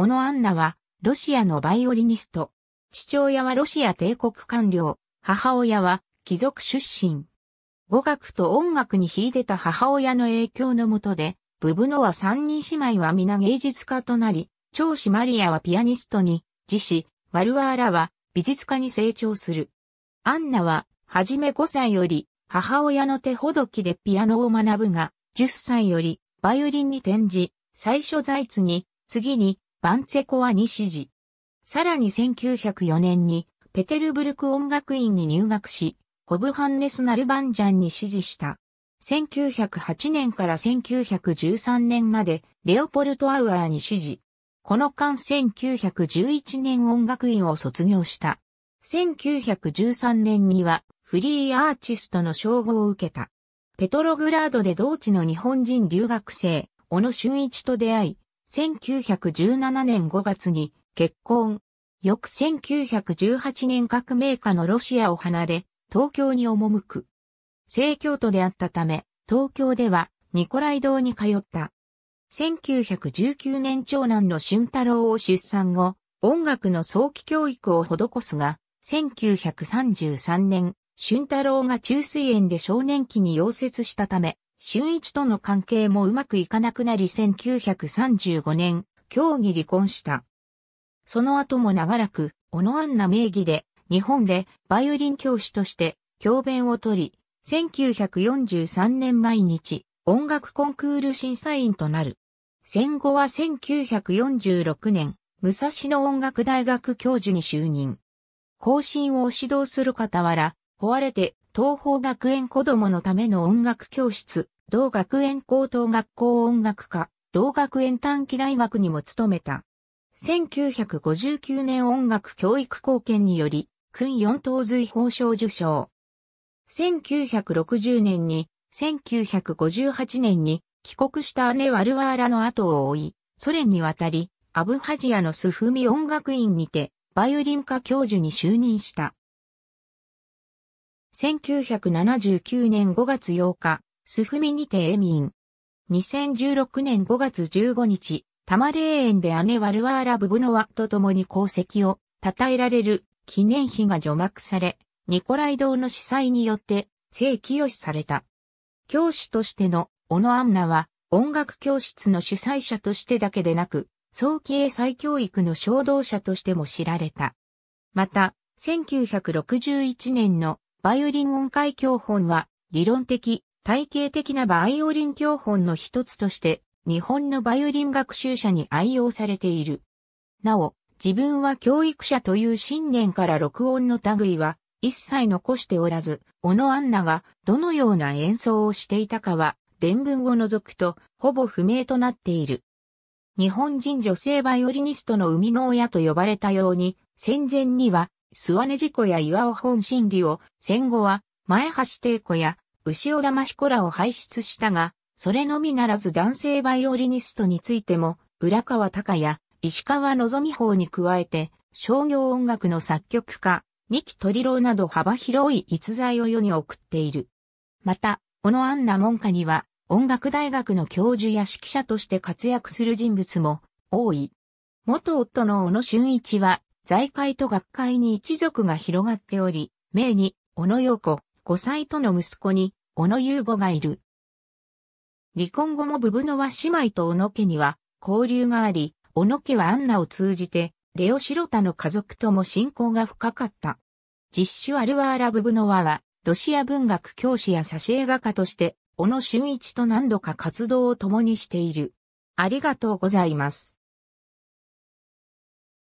小野アンナは、ロシアのバイオリニスト。父親はロシア帝国官僚、母親は貴族出身。語学と音楽に秀でた母親の影響のもとで、ブブノは三人姉妹は皆芸術家となり、長子マリアはピアニストに、次子、ワルワーラは美術家に成長する。アンナは、はじめ5歳より、母親の手ほどきでピアノを学ぶが、10歳より、バイオリンに転じ、最初在津に、次に、バンツェコワに指示。さらに1904年にペテルブルク音楽院に入学し、ホブハンネス・ナルバンジャンに指示した。1908年から1913年までレオポルト・アウアーに指示。この間1911年音楽院を卒業した。1913年にはフリーアーティストの称号を受けた。ペトログラードで同地の日本人留学生、小野俊一と出会い、1917年5月に結婚。翌1918年革命家のロシアを離れ、東京に赴く。正教徒であったため、東京ではニコライ堂に通った。1919年長男の俊太郎を出産後、音楽の早期教育を施すが、1933年、俊太郎が中水園で少年期に溶接したため、俊一との関係もうまくいかなくなり1935年、競技離婚した。その後も長らく、小野アンナ名義で、日本でバイオリン教師として教鞭を取り、1943年毎日、音楽コンクール審査員となる。戦後は1946年、武蔵野音楽大学教授に就任。更新を指導する傍ら、壊れて、東方学園子供のための音楽教室、同学園高等学校音楽科、同学園短期大学にも勤めた。1959年音楽教育貢献により、訓四等随法賞受賞。1960年に、1958年に帰国した姉ワルワーラの後を追い、ソ連に渡り、アブハジアのスフミ音楽院にて、バイオリン科教授に就任した。1979年5月8日、スフミにてエミン。2016年5月15日、タマレー園で姉ワルワーラ・ブブノワと共に功績を称えられる記念碑が除幕され、ニコライ堂の司祭によって正規しされた。教師としてのオノアンナは音楽教室の主催者としてだけでなく、早期英才教育の衝動者としても知られた。また、1961年のバイオリン音階教本は、理論的、体系的なバイオリン教本の一つとして、日本のバイオリン学習者に愛用されている。なお、自分は教育者という信念から録音の類は一切残しておらず、小野アンナがどのような演奏をしていたかは、伝文を除くとほぼ不明となっている。日本人女性バイオリニストの生みの親と呼ばれたように、戦前には諏訪根事故や岩尾本心理を、戦後は、前橋帝子や、牛尾し子らを輩出したが、それのみならず男性バイオリニストについても、浦川隆や石川望美法に加えて、商業音楽の作曲家、三木鳥郎など幅広い逸材を世に送っている。また、小野ア奈門下には、音楽大学の教授や指揮者として活躍する人物も多い。元夫の小野俊一は、財界と学会に一族が広がっており、名に、小野洋子、5歳との息子に、小野優吾がいる。離婚後もブブノは姉妹と小野家には交流があり、小野家はアンナを通じて、レオ・シロタの家族とも親交が深かった。実習アルワーラ・ブブノワは、ロシア文学教師や挿絵画家として、小野俊一と何度か活動を共にしている。ありがとうございます。